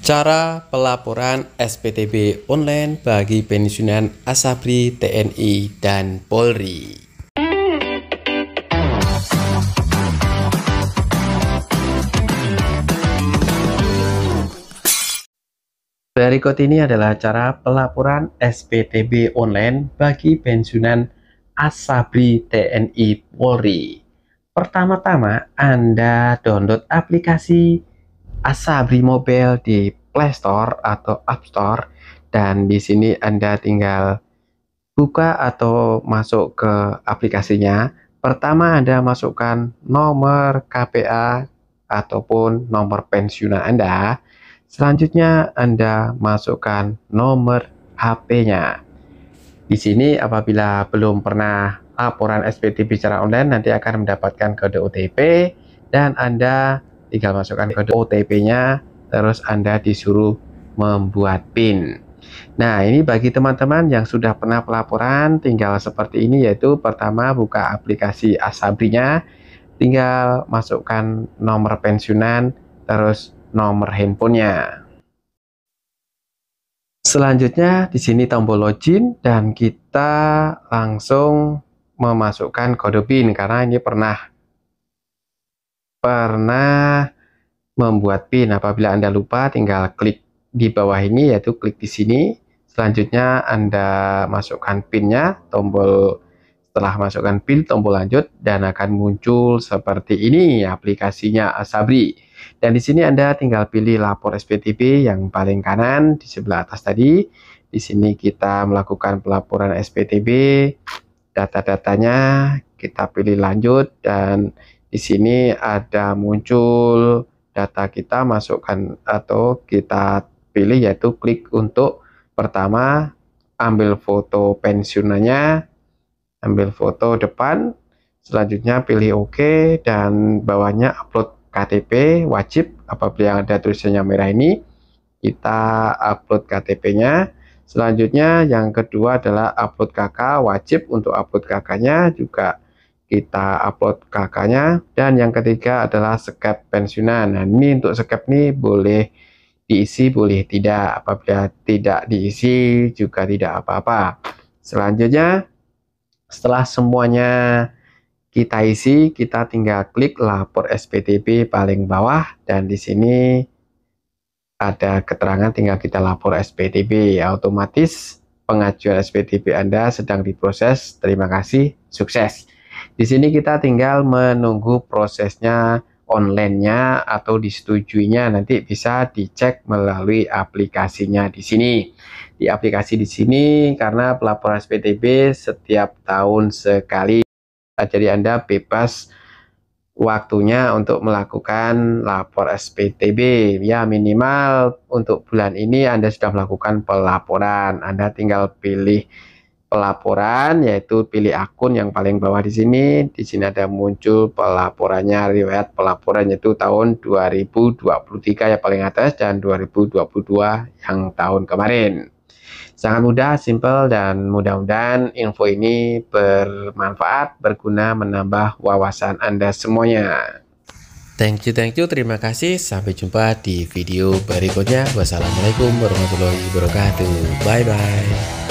Cara pelaporan SPTB online bagi pensiunan Asabri TNI dan Polri. Berikut ini adalah cara pelaporan SPTB online bagi pensiunan Asabri TNI Polri. Pertama-tama, Anda download aplikasi Asa Mobile di Play Store atau App Store dan di sini Anda tinggal buka atau masuk ke aplikasinya. Pertama Anda masukkan nomor KPA ataupun nomor pensiunan Anda. Selanjutnya Anda masukkan nomor HP-nya. Di sini apabila belum pernah laporan SPT bicara online nanti akan mendapatkan kode OTP dan Anda tinggal masukkan kode OTP-nya terus Anda disuruh membuat PIN. Nah, ini bagi teman-teman yang sudah pernah pelaporan tinggal seperti ini yaitu pertama buka aplikasi Asabri-nya, tinggal masukkan nomor pensiunan terus nomor handphonenya. Selanjutnya di sini tombol login dan kita langsung memasukkan kode PIN karena ini pernah pernah membuat pin. Apabila Anda lupa, tinggal klik di bawah ini, yaitu klik di sini. Selanjutnya Anda masukkan pinnya, tombol setelah masukkan pin, tombol lanjut, dan akan muncul seperti ini aplikasinya Asabri. Dan di sini Anda tinggal pilih lapor SPTB yang paling kanan di sebelah atas tadi. Di sini kita melakukan pelaporan SPTB, data-datanya kita pilih lanjut dan di sini ada muncul data kita masukkan atau kita pilih yaitu klik untuk pertama ambil foto pensiunannya ambil foto depan selanjutnya pilih OK dan bawahnya upload KTP wajib apabila yang ada tulisannya merah ini kita upload KTP-nya selanjutnya yang kedua adalah upload KK wajib untuk upload KK-nya juga kita upload kakaknya dan yang ketiga adalah skep pensiunan nah ini untuk skep nih boleh diisi boleh tidak apabila tidak diisi juga tidak apa-apa selanjutnya setelah semuanya kita isi kita tinggal klik lapor SPTB paling bawah dan di sini ada keterangan tinggal kita lapor SPTB ya otomatis pengajuan SPTB Anda sedang diproses terima kasih sukses di sini kita tinggal menunggu prosesnya online-nya atau disetujuinya nanti bisa dicek melalui aplikasinya di sini. Di aplikasi di sini karena pelaporan SPTB setiap tahun sekali. Jadi Anda bebas waktunya untuk melakukan lapor SPTB. Ya minimal untuk bulan ini Anda sudah melakukan pelaporan. Anda tinggal pilih pelaporan yaitu pilih akun yang paling bawah di sini di sini ada muncul pelaporannya riwayat pelaporan yaitu tahun 2023 yang paling atas dan 2022 yang tahun kemarin sangat mudah simple dan mudah-mudahan info ini bermanfaat berguna menambah wawasan Anda semuanya Thank you, thank you. Terima kasih. Sampai jumpa di video berikutnya. Wassalamualaikum warahmatullahi wabarakatuh. Bye bye.